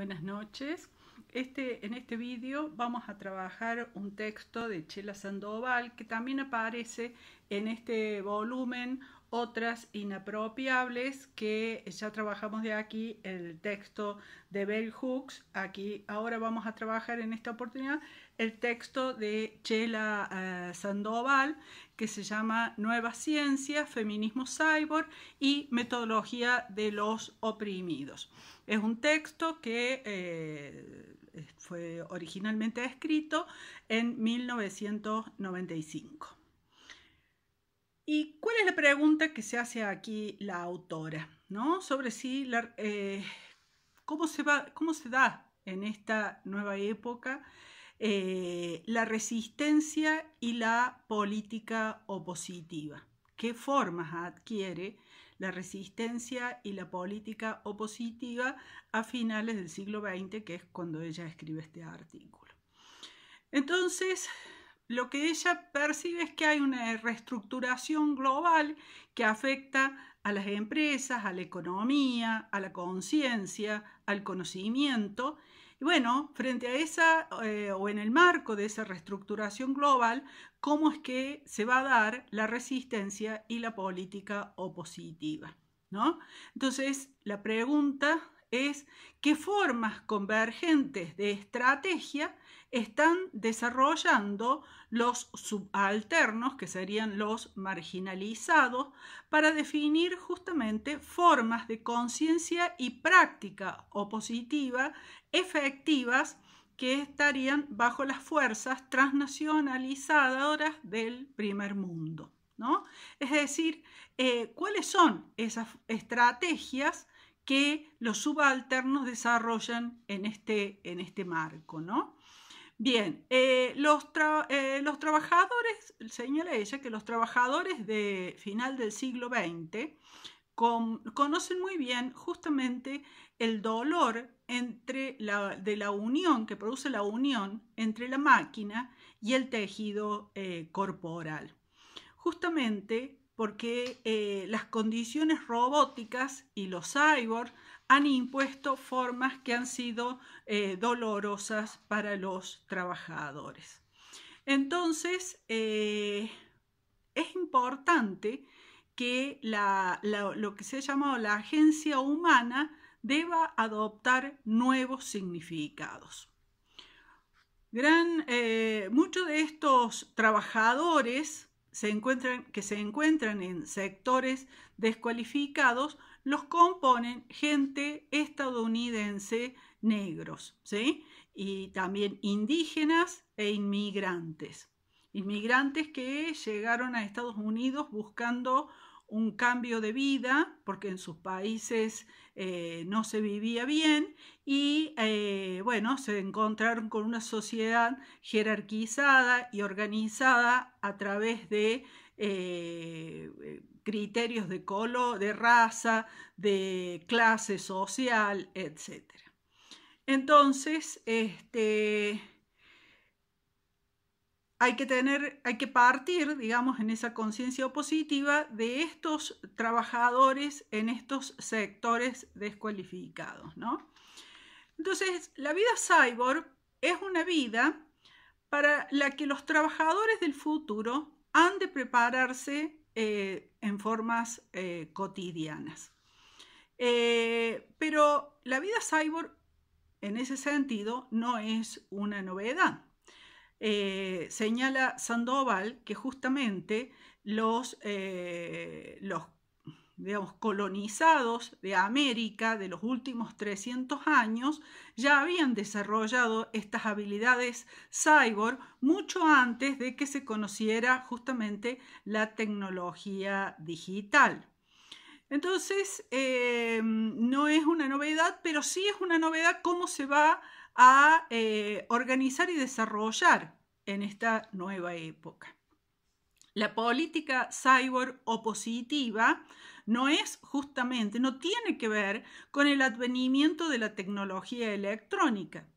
Buenas noches. Este, en este vídeo vamos a trabajar un texto de Chela Sandoval que también aparece en este volumen Otras Inapropiables que ya trabajamos de aquí el texto de Bell Hooks. Aquí ahora vamos a trabajar en esta oportunidad el texto de Chela eh, Sandoval que se llama Nueva Ciencia, Feminismo Cyborg y Metodología de los Oprimidos. Es un texto que eh, fue originalmente escrito en 1995. ¿Y cuál es la pregunta que se hace aquí la autora? Sobre si eh, cómo, se va, cómo se da en esta nueva época eh, la resistencia y la política opositiva. ¿Qué formas adquiere la resistencia y la política opositiva a finales del siglo XX, que es cuando ella escribe este artículo? Entonces, lo que ella percibe es que hay una reestructuración global que afecta a las empresas, a la economía, a la conciencia, al conocimiento y bueno, frente a esa eh, o en el marco de esa reestructuración global, ¿cómo es que se va a dar la resistencia y la política opositiva? Entonces, la pregunta es, ¿qué formas convergentes de estrategia están desarrollando los subalternos, que serían los marginalizados, para definir justamente formas de conciencia y práctica opositiva efectivas que estarían bajo las fuerzas transnacionalizadoras del primer mundo. ¿no? Es decir, eh, cuáles son esas estrategias que los subalternos desarrollan en este, en este marco. ¿no? Bien, eh, eh, los, trabajadores, señala ella que los trabajadores de final del siglo XX conocen muy bien justamente el dolor de la unión, que produce la unión entre la máquina y el tejido eh, corporal. Justamente porque las condiciones robóticas y los cyborgs han impuesto formas que han sido eh, dolorosas para los trabajadores. Entonces, eh, es importante que lo que se ha llamado la agencia humana deba adoptar nuevos significados. Eh, muchos de estos trabajadores que se encuentran en sectores descualificados los componen gente estadounidense negros, ¿sí? Y también indígenas e inmigrantes. Inmigrantes que llegaron a Estados Unidos buscando un cambio de vida, porque en sus países eh, no se vivía bien, y eh, bueno, se encontraron con una sociedad jerarquizada y organizada a través de eh, criterios de color, de raza, de clase social, etc. Entonces, este, hay que tener, hay que partir, digamos, en esa conciencia positiva de estos trabajadores en estos sectores descualificados, ¿no? Entonces, la vida cyborg es una vida para la que los trabajadores del futuro han de prepararse eh, en formas eh, cotidianas. Eh, pero la vida cyborg, en ese sentido, no es una novedad eh, señala Sandoval que justamente los, eh, los colonizados de América de los últimos 300 años ya habían desarrollado estas habilidades cyborg mucho antes de que se conociera justamente la tecnología digital. Entonces, eh, no es una novedad, pero sí es una novedad cómo se va a organizar y desarrollar en esta nueva época. La política cyborg opositiva no es justamente, no tiene que ver con el advenimiento de la tecnología electrónica,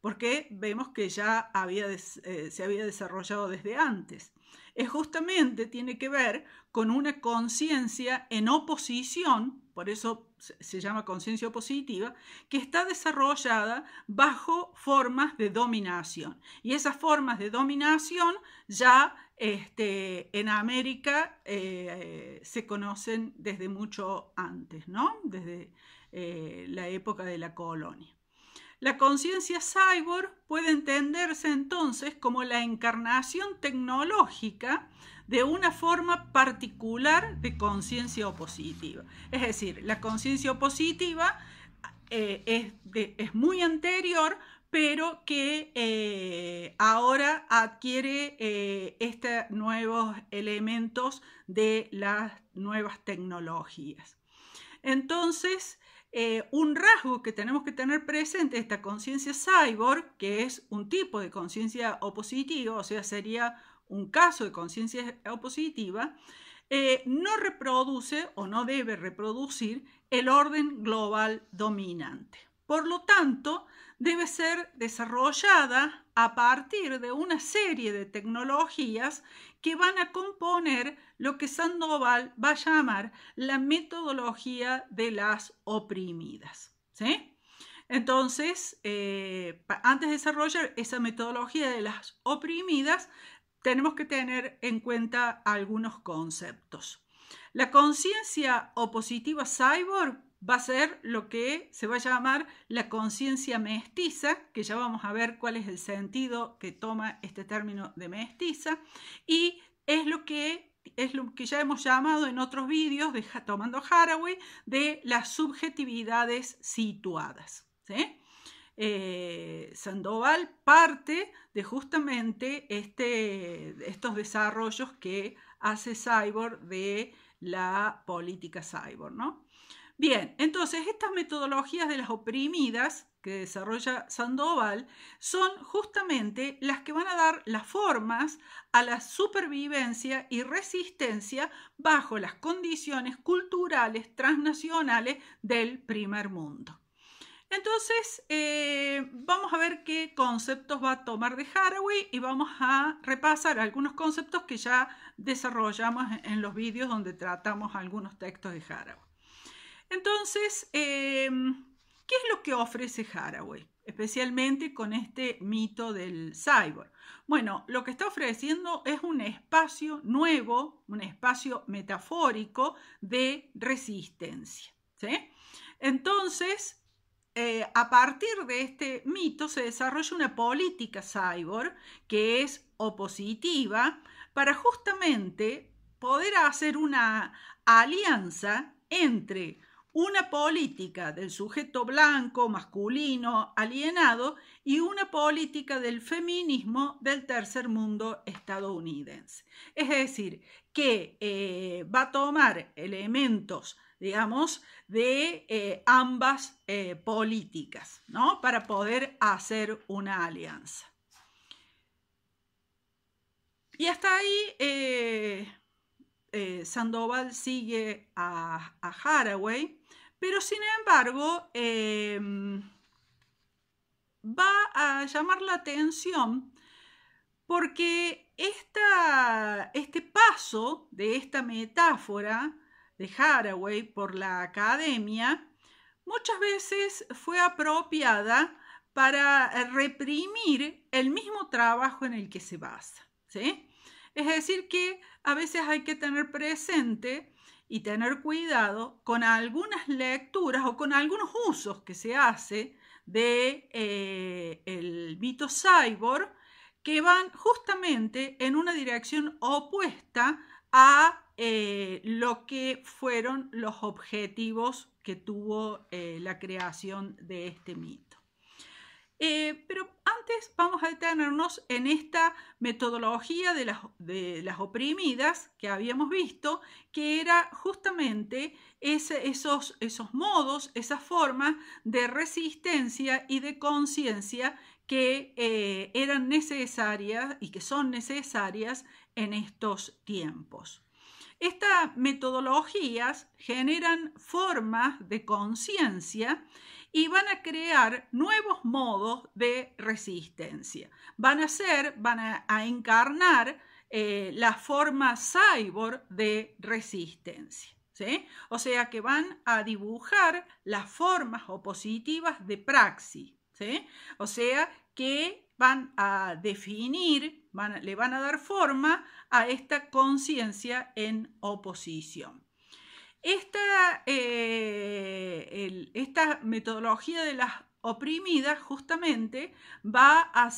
porque vemos que ya eh, se había desarrollado desde antes. Es justamente, tiene que ver con una conciencia en oposición por eso se llama conciencia positiva, que está desarrollada bajo formas de dominación. Y esas formas de dominación ya este, en América eh, se conocen desde mucho antes, ¿no? desde eh, la época de la colonia. La conciencia cyborg puede entenderse entonces como la encarnación tecnológica de una forma particular de conciencia opositiva. Es decir, la conciencia opositiva eh, es, muy anterior, pero que eh, ahora adquiere eh, estos nuevos elementos de las nuevas tecnologías. Entonces, un rasgo que tenemos que tener presente esta conciencia cyborg, que es un tipo de conciencia opositiva, o sea, sería un caso de conciencia opositiva, eh, no reproduce o no debe reproducir el orden global dominante. Por lo tanto, debe ser desarrollada a partir de una serie de tecnologías que van a componer lo que Sandoval va a llamar la metodología de las oprimidas. Entonces, eh, antes de desarrollar esa metodología de las oprimidas, tenemos que tener en cuenta algunos conceptos. La conciencia opositiva cyborg va a ser lo que se va a llamar la conciencia mestiza, que ya vamos a ver cuál es el sentido que toma este término de mestiza, y es lo que es lo que ya hemos llamado en otros vídeos Tomando Haraway de las subjetividades situadas. ¿sí? Eh, Sandoval parte de justamente este, estos desarrollos que hace Cyborg de la política cyborg, ¿no? Bien, entonces estas metodologías de las oprimidas que desarrolla Sandoval son justamente las que van a dar las formas a la supervivencia y resistencia bajo las condiciones culturales transnacionales del primer mundo. Entonces, eh, vamos a ver qué conceptos va a tomar de Haraway y vamos a repasar algunos conceptos que ya desarrollamos en los vídeos donde tratamos algunos textos de Haraway. Entonces, eh, ¿qué es lo que ofrece Haraway? Especialmente con este mito del cyborg. Bueno, lo que está ofreciendo es un espacio nuevo, un espacio metafórico de resistencia. Entonces, eh, a partir de este mito se desarrolla una política cyborg que es opositiva para justamente poder hacer una alianza entre una política del sujeto blanco, masculino, alienado y una política del feminismo del tercer mundo estadounidense. Es decir, que eh, va a tomar elementos digamos, de eh, ambas eh, políticas, ¿no? Para poder hacer una alianza. Y hasta ahí eh, Sandoval sigue a, Haraway, pero sin embargo em, va a llamar la atención porque este paso de esta metáfora de Haraway por la academia, muchas veces fue apropiada para eh, reprimir el mismo trabajo en el que se basa. Es decir, que a veces hay que tener presente y tener cuidado con algunas lecturas o con algunos usos que se hace de eh, el mito cyborg que van justamente en una dirección opuesta a eh, lo que fueron los objetivos que tuvo eh, la creación de este mito. Eh, pero antes vamos a detenernos en esta metodología de las, de las oprimidas que habíamos visto, que era justamente esos, esos modos, esa forma de resistencia y de conciencia que eh, eran necesarias y que son necesarias en estos tiempos. Estas metodologías generan formas de conciencia y van a crear nuevos modos de resistencia. Van a ser, van a, encarnar eh, la forma cyborg de resistencia. O sea que van a dibujar las formas opositivas de praxis o sea que van a definir, le van a dar forma a esta conciencia en oposición. esta eh, metodología de las oprimida justamente va a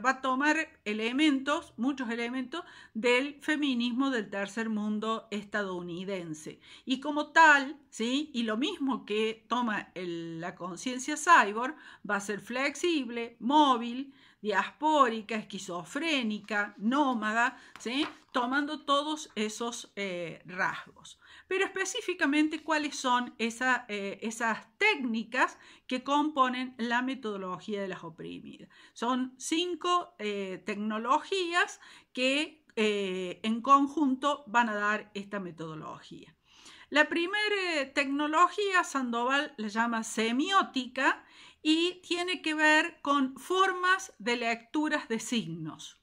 va a tomar elementos, muchos elementos del feminismo del tercer mundo estadounidense. Y como tal, ¿sí? Y lo mismo que toma la conciencia cyborg, va a ser flexible, móvil, diaspórica, esquizofrénica, nómada, ¿sí? Tomando todos esos eh, rasgos pero específicamente cuáles son eh, esas técnicas que componen la metodología de las oprimidas. Son cinco eh, tecnologías que eh, en conjunto van a dar esta metodología. La primera tecnología, Sandoval la llama semiótica y tiene que ver con formas de lecturas de signos.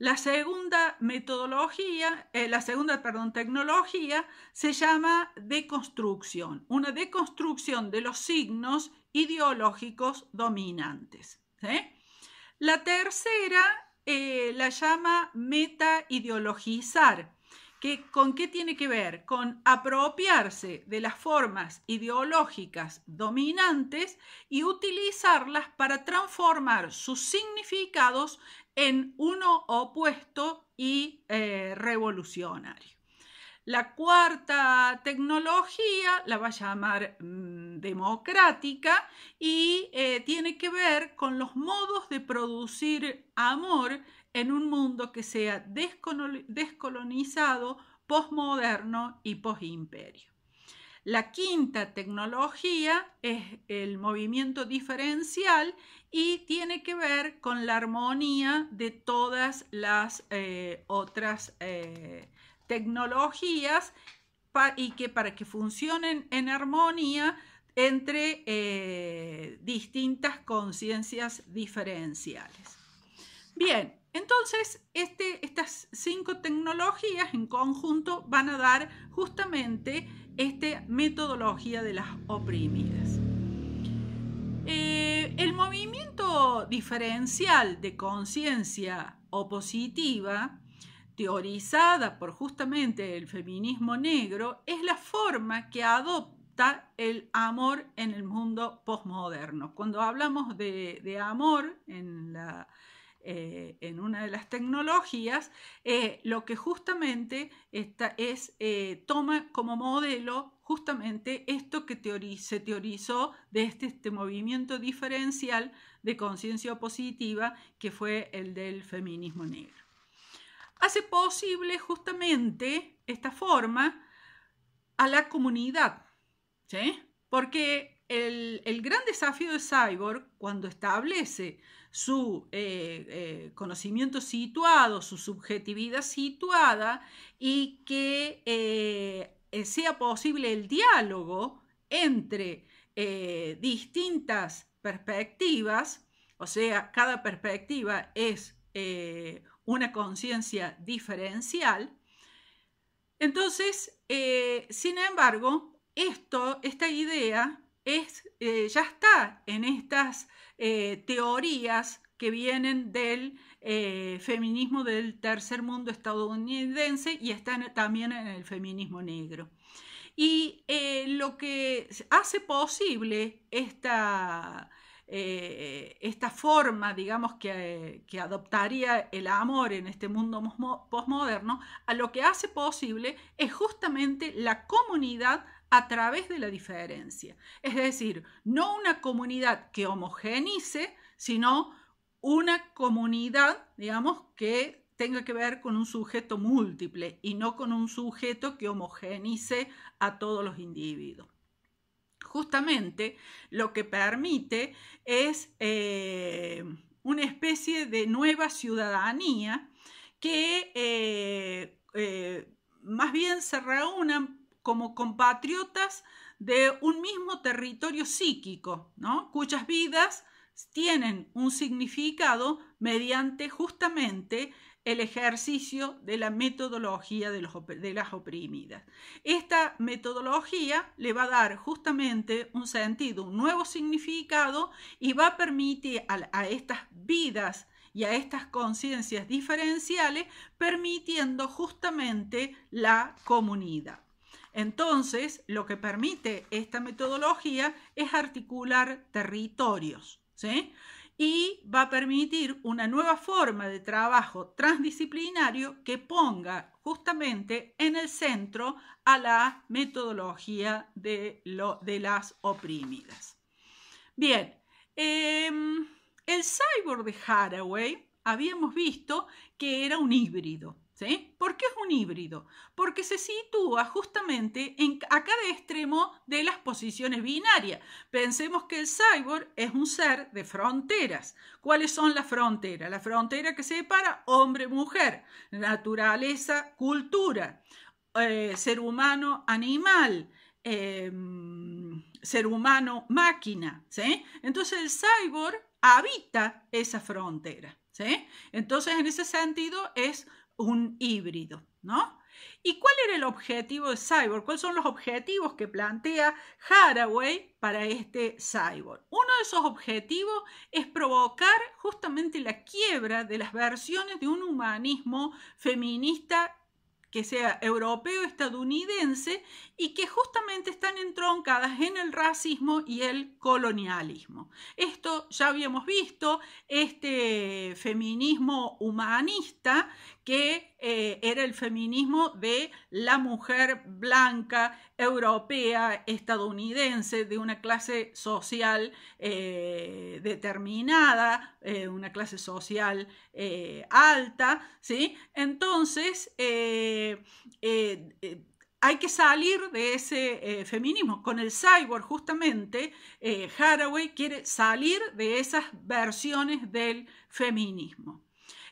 La segunda metodología, eh, la segunda, perdón, tecnología se llama deconstrucción, una deconstrucción de los signos ideológicos dominantes. La tercera eh, la llama meta-ideologizar, que con qué tiene que ver? Con apropiarse de las formas ideológicas dominantes y utilizarlas para transformar sus significados en uno opuesto y eh, revolucionario. La cuarta tecnología la va a llamar mm, democrática y eh, tiene que ver con los modos de producir amor en un mundo que sea descolonizado, posmoderno y posimperio. La quinta tecnología es el movimiento diferencial y tiene que ver con la armonía de todas las eh, otras eh, tecnologías y que para que funcionen en armonía entre eh, distintas conciencias diferenciales. Bien, entonces este, estas cinco tecnologías en conjunto van a dar justamente esta metodología de las oprimidas. Eh, el movimiento diferencial de conciencia opositiva, teorizada por justamente el feminismo negro, es la forma que adopta el amor en el mundo posmoderno. Cuando hablamos de, amor eh, en una de las tecnologías, eh, lo que justamente es, toma como modelo justamente esto que se teorizó de este, este movimiento diferencial de conciencia positiva que fue el del feminismo negro. Hace posible justamente esta forma a la comunidad, ¿sí? porque el, gran desafío de Cyborg, cuando establece su eh, eh, conocimiento situado, su subjetividad situada, y que eh, eh, sea posible el diálogo entre eh, distintas perspectivas, o sea, cada perspectiva es eh, una conciencia diferencial, entonces, sin embargo, esto, esta idea es, ya está en estas teorías que vienen del eh, feminismo del tercer mundo estadounidense y están también en el feminismo negro. Y eh, lo que hace posible esta, eh, esta forma, digamos, que, adoptaría el amor en este mundo posmoderno, a lo que hace posible es justamente la comunidad a través de la diferencia. Es decir, no una comunidad que homogeneice, sino una comunidad, digamos, que tenga que ver con un sujeto múltiple y no con un sujeto que homogeneice a todos los individuos. Justamente lo que permite es eh, una especie de nueva ciudadanía que eh, eh, más bien se reúnan como compatriotas de un mismo territorio psíquico, ¿no? cuyas vidas tienen un significado mediante justamente el ejercicio de la metodología de, las oprimidas. Esta metodología le va a dar justamente un sentido, un nuevo significado y va a permitir a estas vidas y a estas conciencias diferenciales, permitiendo justamente la comunidad. Entonces, lo que permite esta metodología es articular territorios y va a permitir una nueva forma de trabajo transdisciplinario que ponga justamente en el centro a la metodología de, las oprimidas. Bien, em, el cyborg de Haraway habíamos visto que era un híbrido, ¿Sí? ¿Por qué es un híbrido? Porque se sitúa justamente en, a cada extremo de las posiciones binarias. Pensemos que el cyborg es un ser de fronteras. ¿Cuáles son las fronteras? La frontera que separa hombre-mujer, naturaleza-cultura, eh, ser humano-animal, eh, ser humano-máquina. ¿sí? Entonces el cyborg habita esa frontera. ¿sí? Entonces en ese sentido es un híbrido, ¿no? ¿Y cuál era el objetivo de Cyborg? ¿Cuáles son los objetivos que plantea Haraway para este Cyborg? Uno de esos objetivos es provocar justamente la quiebra de las versiones de un humanismo feminista que sea europeo, estadounidense, y que justamente están entroncadas en el racismo y el colonialismo. Esto ya habíamos visto, este feminismo humanista que eh, era el feminismo de la mujer blanca, europea, estadounidense, de una clase social eh, determinada, eh, una clase social alta, ¿sí? Entonces, hay que salir de ese feminismo. Con el cyborg, justamente, Haraway quiere salir de esas versiones del feminismo.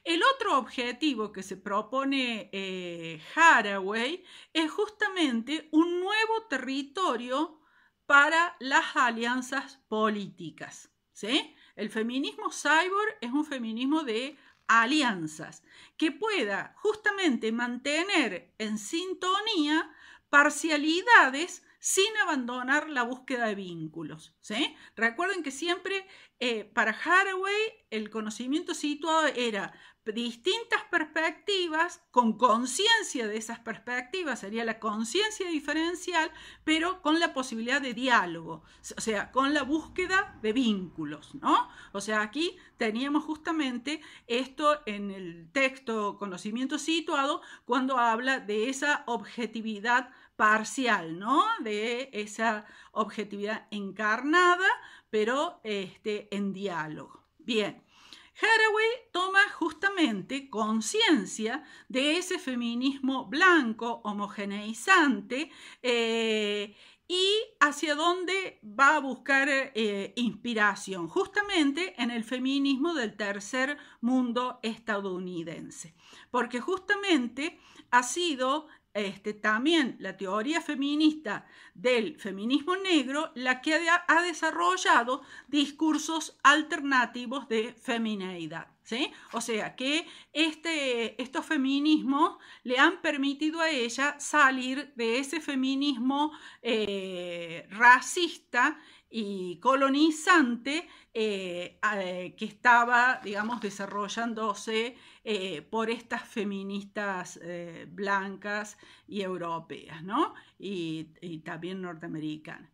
El otro objetivo que se propone eh, Haraway es justamente un nuevo territorio para las alianzas políticas. ¿sí? El feminismo cyborg es un feminismo de alianzas que pueda justamente mantener en sintonía parcialidades sin abandonar la búsqueda de vínculos. ¿sí? Recuerden que siempre eh, para Haraway el conocimiento situado era distintas perspectivas con conciencia de esas perspectivas, sería la conciencia diferencial, pero con la posibilidad de diálogo, o sea, con la búsqueda de vínculos, ¿no? O sea, aquí teníamos justamente esto en el texto Conocimiento situado cuando habla de esa objetividad parcial, ¿no? De esa objetividad encarnada, pero este, en diálogo. Bien. Haraway toma justamente conciencia de ese feminismo blanco, homogeneizante, eh, y hacia dónde va a buscar eh, inspiración, justamente en el feminismo del tercer mundo estadounidense, porque justamente ha sido este, también la teoría feminista del feminismo negro la que ha desarrollado discursos alternativos de femineidad. O sea que este, estos feminismos le han permitido a ella salir de ese feminismo eh, racista y colonizante eh, eh, que estaba, digamos, desarrollándose eh, por estas feministas eh, blancas y europeas, ¿no? Y, también norteamericanas.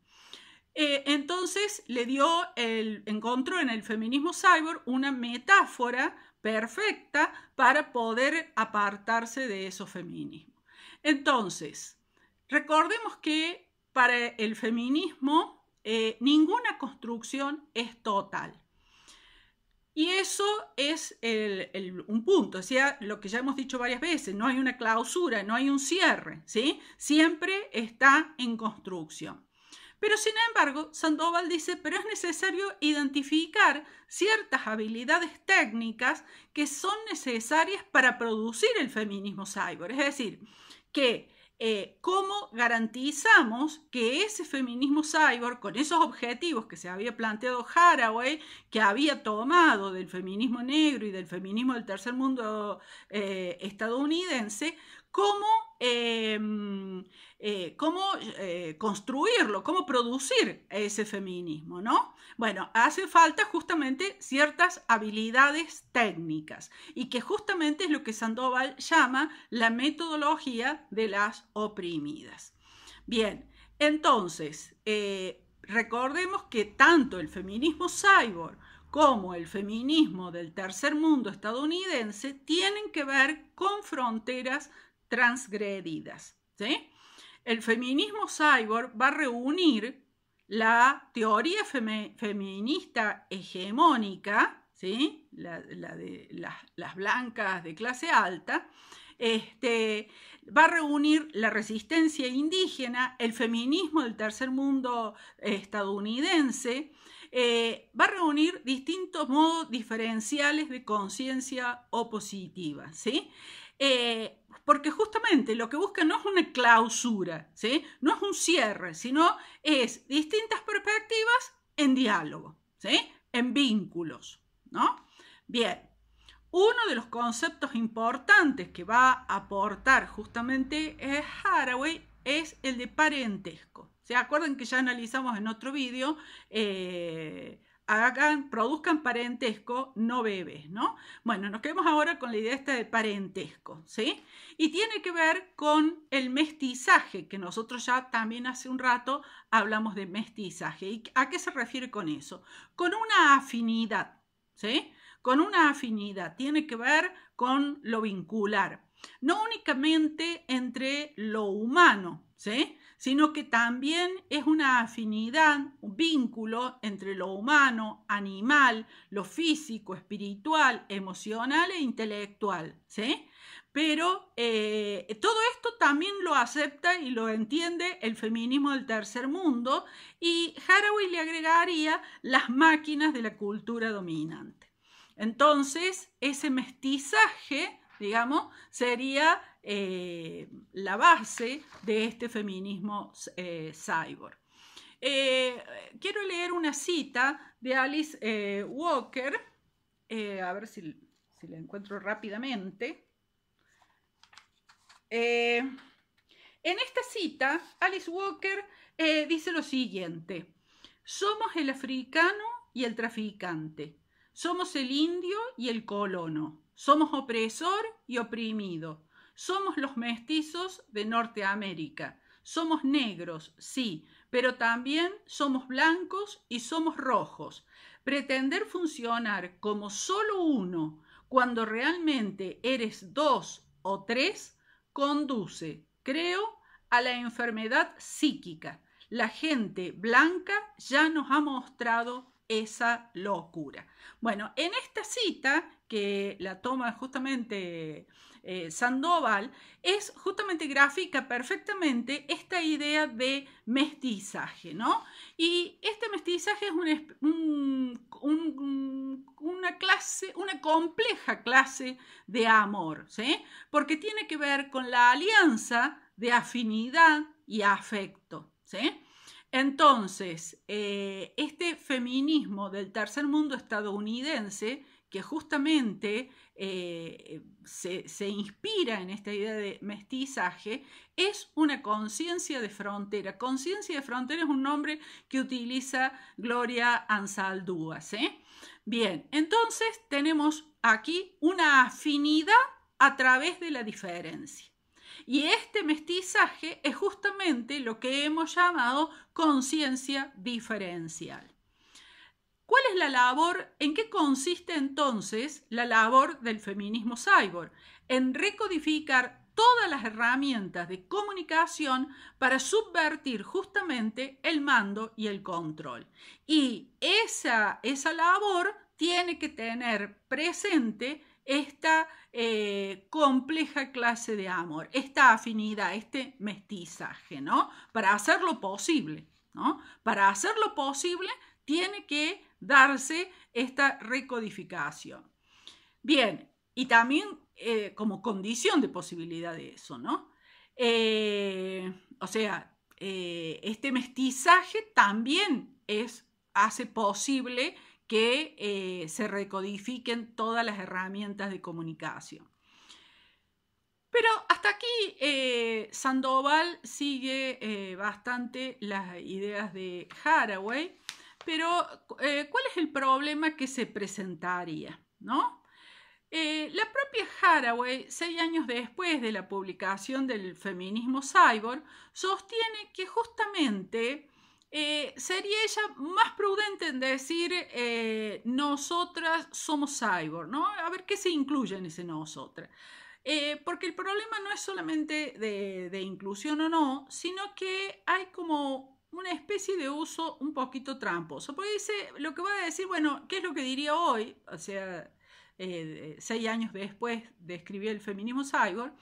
Eh, entonces le dio, el, encontró en el feminismo cyber una metáfora perfecta para poder apartarse de esos feminismos. Entonces, recordemos que para el feminismo ninguna construcción es total. Y eso es un punto, o sea, lo que ya hemos dicho varias veces, no hay una clausura, no hay un cierre, ¿sí? Siempre está en construcción. Pero sin embargo, Sandoval dice, pero es necesario identificar ciertas habilidades técnicas que son necesarias para producir el feminismo cyborg. Es decir, que eh, cómo garantizamos que ese feminismo cyborg, con esos objetivos que se había planteado Haraway, que había tomado del feminismo negro y del feminismo del tercer mundo eh, estadounidense, cómo, em, eh, eh, construirlo, cómo producir ese feminismo, ¿no? Bueno, hace falta justamente ciertas habilidades técnicas y que justamente es lo que Sandoval llama la metodología de las oprimidas. Bien, entonces, eh, recordemos que tanto el feminismo cyborg como el feminismo del tercer mundo estadounidense tienen que ver con fronteras transgredidas. ¿sí? El feminismo cyborg va a reunir la teoría feminista hegemónica, ¿sí? la, de las, blancas de clase alta, este, va a reunir la resistencia indígena, el feminismo del tercer mundo estadounidense, eh, va a reunir distintos modos diferenciales de conciencia opositiva. ¿sí? Eh, porque justamente lo que busca no es una clausura, ¿sí? no es un cierre, sino es distintas perspectivas en diálogo, ¿sí? en vínculos. ¿no? Bien, uno de los conceptos importantes que va a aportar justamente Haraway es el de parentesco. ¿Se acuerdan que ya analizamos en otro vídeo? Eh, hagan, produzcan parentesco, no bebés, ¿no? Bueno, nos quedamos ahora con la idea esta de parentesco, ¿sí? Y tiene que ver con el mestizaje, que nosotros ya también hace un rato hablamos de mestizaje. ¿Y a qué se refiere con eso? Con una afinidad, ¿sí? Con una afinidad, tiene que ver con lo vincular, no únicamente entre lo humano, ¿sí? sino que también es una afinidad, un vínculo entre lo humano, animal, lo físico, espiritual, emocional e intelectual. ¿sí? Pero eh, todo esto también lo acepta y lo entiende el feminismo del tercer mundo y Haraway le agregaría las máquinas de la cultura dominante. Entonces, ese mestizaje, digamos, sería eh, la base de este feminismo eh, cyborg. Eh, quiero leer una cita de Alice Walker, a ver si, si, la encuentro rápidamente. en esta cita, Alice Walker dice lo siguiente, somos el africano y el traficante, somos el indio y el colono, somos opresor y oprimido, somos los mestizos de Norteamérica. Somos negros, sí, pero también somos blancos y somos rojos. Pretender funcionar como solo uno cuando realmente eres dos o tres conduce, creo, a la enfermedad psíquica. La gente blanca ya nos ha mostrado esa locura. Bueno, en esta cita que la toma justamente eh, Sandoval, es justamente gráfica perfectamente esta idea de mestizaje, ¿no? Y este mestizaje es una clase, una compleja clase de amor, ¿sí? Porque tiene que ver con la alianza de afinidad y afecto, ¿sí? Entonces, eh, este feminismo del tercer mundo estadounidense que justamente eh, se, inspira en esta idea de mestizaje, es una conciencia de frontera. Conciencia de frontera es un nombre que utiliza Gloria Anzaldúa. ¿eh? Bien, entonces tenemos aquí una afinidad a través de la diferencia. Y este mestizaje es justamente lo que hemos llamado conciencia diferencial. ¿Cuál es la labor? ¿En qué consiste entonces la labor del feminismo cyborg? En recodificar todas las herramientas de comunicación para subvertir justamente el mando y el control. Y esa, esa labor tiene que tener presente esta eh, compleja clase de amor, esta afinidad, este mestizaje, ¿no? Para hacerlo posible, ¿no? Para hacerlo posible tiene que darse esta recodificación. Bien, y también eh, como condición de posibilidad de eso, ¿no? Eh, o sea, eh, este mestizaje también es, hace posible que se recodifiquen todas las herramientas de comunicación. Pero hasta aquí Sandoval sigue bastante las ideas de Haraway pero, eh, ¿cuál es el problema que se presentaría? ¿No? Eh, la propia Haraway, seis años después de la publicación del feminismo cyborg, sostiene que justamente eh, sería ella más prudente en decir nosotras somos cyborg, ¿no? A ver qué se incluye en ese nosotras. porque el problema no es solamente de inclusión o no, sino que hay como una especie de uso un poquito tramposo, porque dice lo que va a decir, bueno, ¿qué es lo que diría hoy? O sea, eh, eh, seis años después de escribir el feminismo cyborg,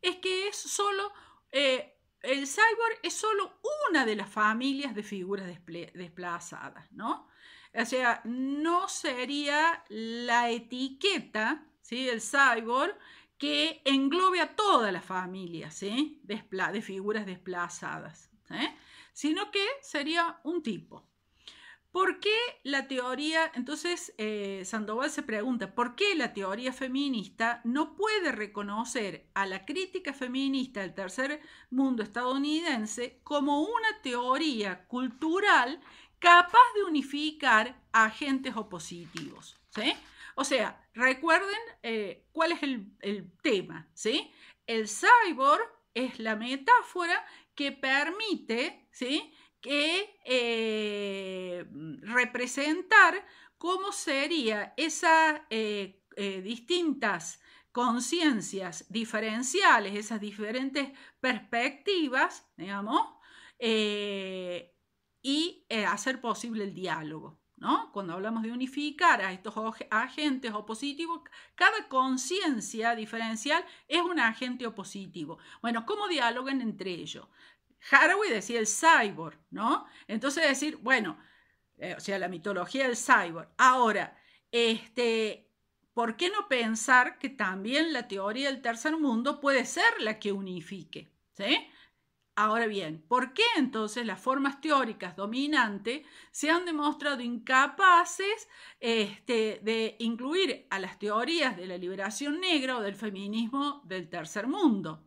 es que es solo, eh, el cyborg es solo una de las familias de figuras desplazadas, ¿no? O sea, no sería la etiqueta, ¿sí? El cyborg que englobe a todas las familias, ¿sí? de, de figuras desplazadas. ¿sí? sino que sería un tipo. ¿Por qué la teoría, entonces eh, Sandoval se pregunta, ¿por qué la teoría feminista no puede reconocer a la crítica feminista del tercer mundo estadounidense como una teoría cultural capaz de unificar agentes opositivos? ¿sí? O sea, recuerden eh, cuál es el, el tema. ¿sí? El cyborg es la metáfora que permite, ¿sí? que eh, representar cómo sería esas eh, eh, distintas conciencias diferenciales, esas diferentes perspectivas, digamos, y hacer posible el diálogo. ¿no? Cuando hablamos de unificar a estos agentes opositivos, cada conciencia diferencial es un agente opositivo. Bueno, ¿cómo dialogan entre ellos? Haraway decía el cyborg, ¿no? Entonces decir, bueno, eh, o sea, la mitología del cyborg. Ahora, este, ¿por qué no pensar que también la teoría del tercer mundo puede ser la que unifique? ¿Sí? Ahora bien, ¿por qué entonces las formas teóricas dominantes se han demostrado incapaces este, de incluir a las teorías de la liberación negra o del feminismo del tercer mundo?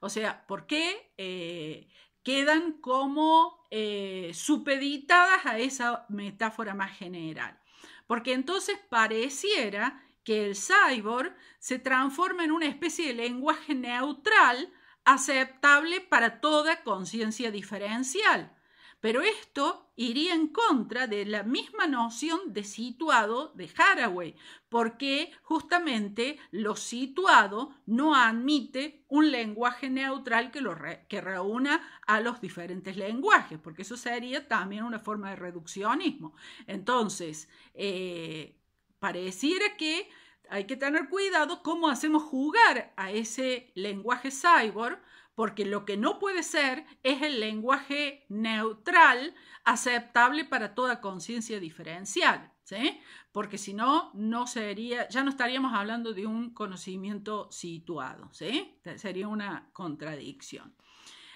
O sea, ¿por qué eh, quedan como eh, supeditadas a esa metáfora más general? Porque entonces pareciera que el cyborg se transforma en una especie de lenguaje neutral aceptable para toda conciencia diferencial. Pero esto iría en contra de la misma noción de situado de Haraway, porque justamente lo situado no admite un lenguaje neutral que, lo que reúna a los diferentes lenguajes, porque eso sería también una forma de reduccionismo. Entonces, eh, pareciera que hay que tener cuidado cómo hacemos jugar a ese lenguaje cyborg, porque lo que no puede ser es el lenguaje neutral aceptable para toda conciencia diferencial, ¿sí? Porque si no, no sería, ya no estaríamos hablando de un conocimiento situado, ¿sí? Sería una contradicción.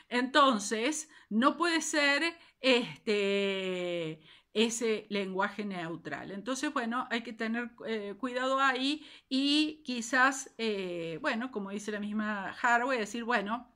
Entonces, no puede ser este ese lenguaje neutral. Entonces, bueno, hay que tener eh, cuidado ahí y quizás, eh, bueno, como dice la misma Harvey, decir, bueno,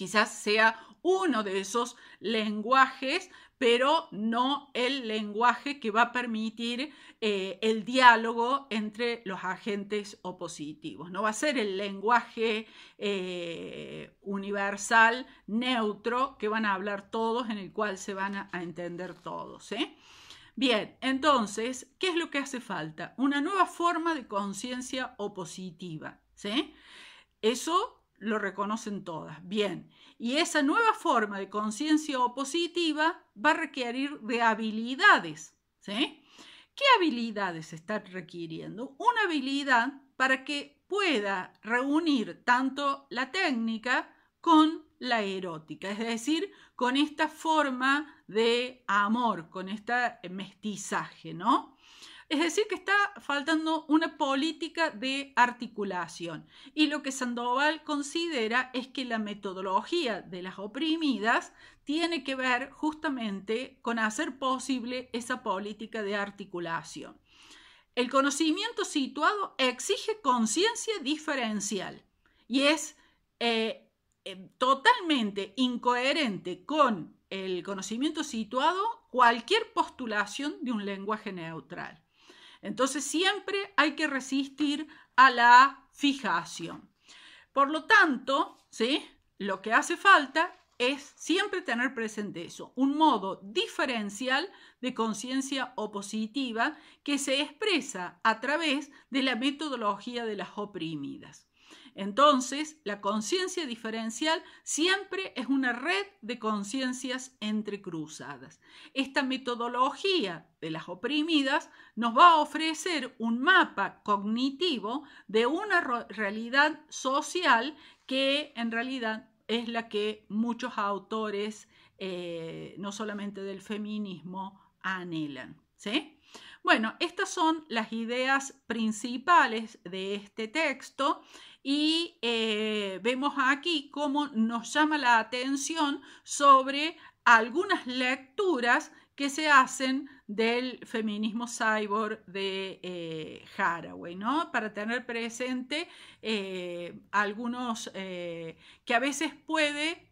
Quizás sea uno de esos lenguajes, pero no el lenguaje que va a permitir eh, el diálogo entre los agentes opositivos. No va a ser el lenguaje eh, universal, neutro, que van a hablar todos, en el cual se van a, entender todos. ¿eh? Bien, entonces, ¿qué es lo que hace falta? Una nueva forma de conciencia opositiva. ¿sí? Eso lo reconocen todas. Bien, y esa nueva forma de conciencia opositiva va a requerir de habilidades. ¿sí? ¿Qué habilidades está requiriendo? Una habilidad para que pueda reunir tanto la técnica con la erótica, es decir, con esta forma de amor, con este mestizaje, ¿no? Es decir, que está faltando una política de articulación. Y lo que Sandoval considera es que la metodología de las oprimidas tiene que ver justamente con hacer posible esa política de articulación. El conocimiento situado exige conciencia diferencial y es eh, eh, totalmente incoherente con el conocimiento situado cualquier postulación de un lenguaje neutral. Entonces siempre hay que resistir a la fijación. Por lo tanto, ¿sí? lo que hace falta es siempre tener presente eso, un modo diferencial de conciencia opositiva que se expresa a través de la metodología de las oprimidas. Entonces, la conciencia diferencial siempre es una red de conciencias entrecruzadas. Esta metodología de las oprimidas nos va a ofrecer un mapa cognitivo de una realidad social que en realidad es la que muchos autores, eh, no solamente del feminismo, anhelan. ¿Sí? Bueno, estas son las ideas principales de este texto y eh, vemos aquí cómo nos llama la atención sobre algunas lecturas que se hacen del feminismo cyborg de eh, Haraway, ¿no? Para tener presente eh, algunos que a veces puede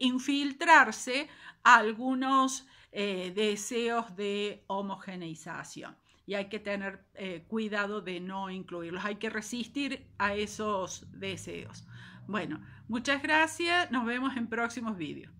infiltrarse algunos eh, deseos de homogeneización y hay que tener eh, cuidado de no incluirlos, hay que resistir a esos deseos. Bueno, muchas gracias, nos vemos en próximos vídeos.